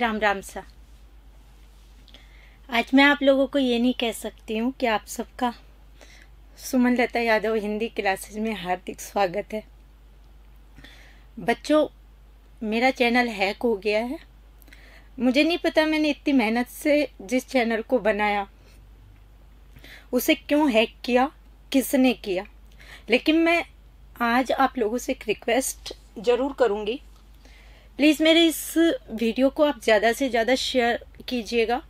राम राम सा आज मैं आप लोगों को ये नहीं कह सकती हूँ कि आप सबका सुमन लता यादव हिंदी क्लासेस में हार्दिक स्वागत है बच्चों मेरा चैनल हैक हो गया है मुझे नहीं पता मैंने इतनी मेहनत से जिस चैनल को बनाया उसे क्यों हैक किया किसने किया लेकिन मैं आज आप लोगों से एक रिक्वेस्ट ज़रूर करूँगी प्लीज मेरे इस वीडियो को आप ज्यादा से ज्यादा शेयर कीजिएगा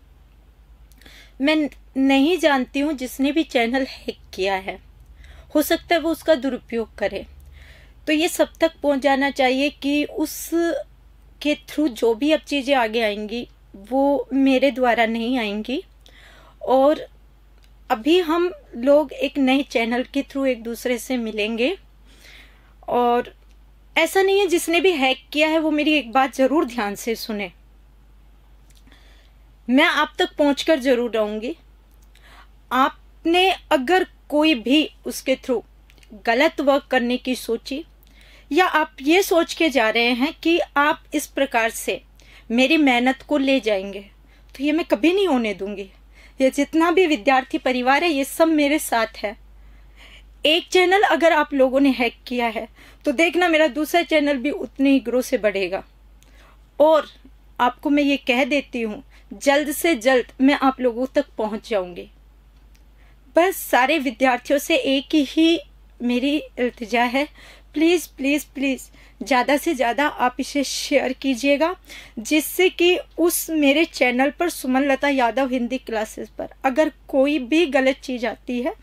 मैं नहीं जानती हूँ जिसने भी चैनल हैक किया है हो सकता है वो उसका दुरुपयोग करे तो ये सब तक पहुँच जाना चाहिए कि उस के थ्रू जो भी अब चीज़ें आगे आएंगी वो मेरे द्वारा नहीं आएंगी और अभी हम लोग एक नए चैनल के थ्रू एक दूसरे से मिलेंगे और ऐसा नहीं है जिसने भी हैक किया है वो मेरी एक बात जरूर ध्यान से सुने मैं आप तक पहुंचकर जरूर रहूंगी आपने अगर कोई भी उसके थ्रू गलत वर्क करने की सोची या आप ये सोच के जा रहे हैं कि आप इस प्रकार से मेरी मेहनत को ले जाएंगे तो ये मैं कभी नहीं होने दूंगी ये जितना भी विद्यार्थी परिवार है ये सब मेरे साथ है एक चैनल अगर आप लोगों ने हैक किया है तो देखना मेरा दूसरा चैनल भी उतने ही ग्रो से बढ़ेगा और आपको मैं ये कह देती हूँ जल्द से जल्द मैं आप लोगों तक पहुँच जाऊँगी बस सारे विद्यार्थियों से एक ही मेरी इल्तजा है प्लीज़ प्लीज़ प्लीज़ ज़्यादा से ज़्यादा आप इसे शेयर कीजिएगा जिससे कि उस मेरे चैनल पर सुमन लता यादव हिंदी क्लासेस पर अगर कोई भी गलत चीज़ आती है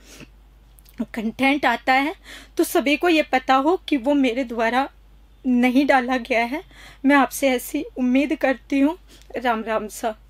कंटेंट आता है तो सभी को ये पता हो कि वो मेरे द्वारा नहीं डाला गया है मैं आपसे ऐसी उम्मीद करती हूँ राम राम सा